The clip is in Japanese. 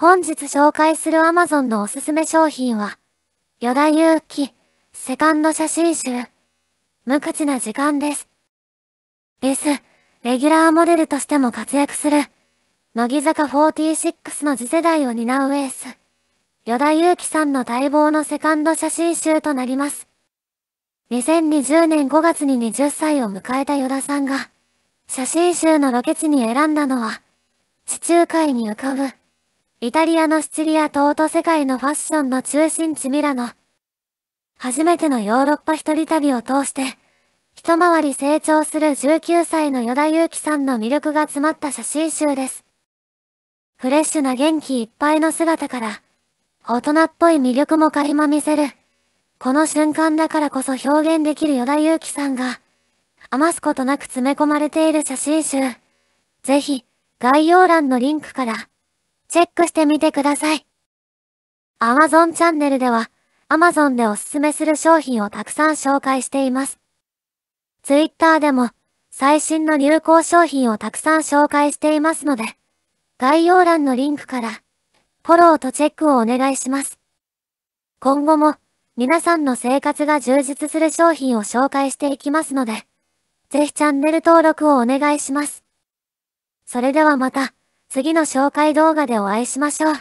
本日紹介する Amazon のおすすめ商品は、ダ田祐希、セカンド写真集、無口な時間です。です、レギュラーモデルとしても活躍する、乃木坂46の次世代を担うエース、ダ田祐希さんの待望のセカンド写真集となります。2020年5月に20歳を迎えたヨ田さんが、写真集のロケ地に選んだのは、地中海に浮かぶ、イタリアのシチリア島と世界のファッションの中心地ミラノ。初めてのヨーロッパ一人旅を通して、一回り成長する19歳の与田祐希さんの魅力が詰まった写真集です。フレッシュな元気いっぱいの姿から、大人っぽい魅力も垣間見せる。この瞬間だからこそ表現できる与田祐希さんが、余すことなく詰め込まれている写真集。ぜひ、概要欄のリンクから、チェックしてみてください。Amazon チャンネルでは、Amazon でおすすめする商品をたくさん紹介しています。Twitter でも、最新の流行商品をたくさん紹介していますので、概要欄のリンクから、フォローとチェックをお願いします。今後も、皆さんの生活が充実する商品を紹介していきますので、ぜひチャンネル登録をお願いします。それではまた。次の紹介動画でお会いしましょう。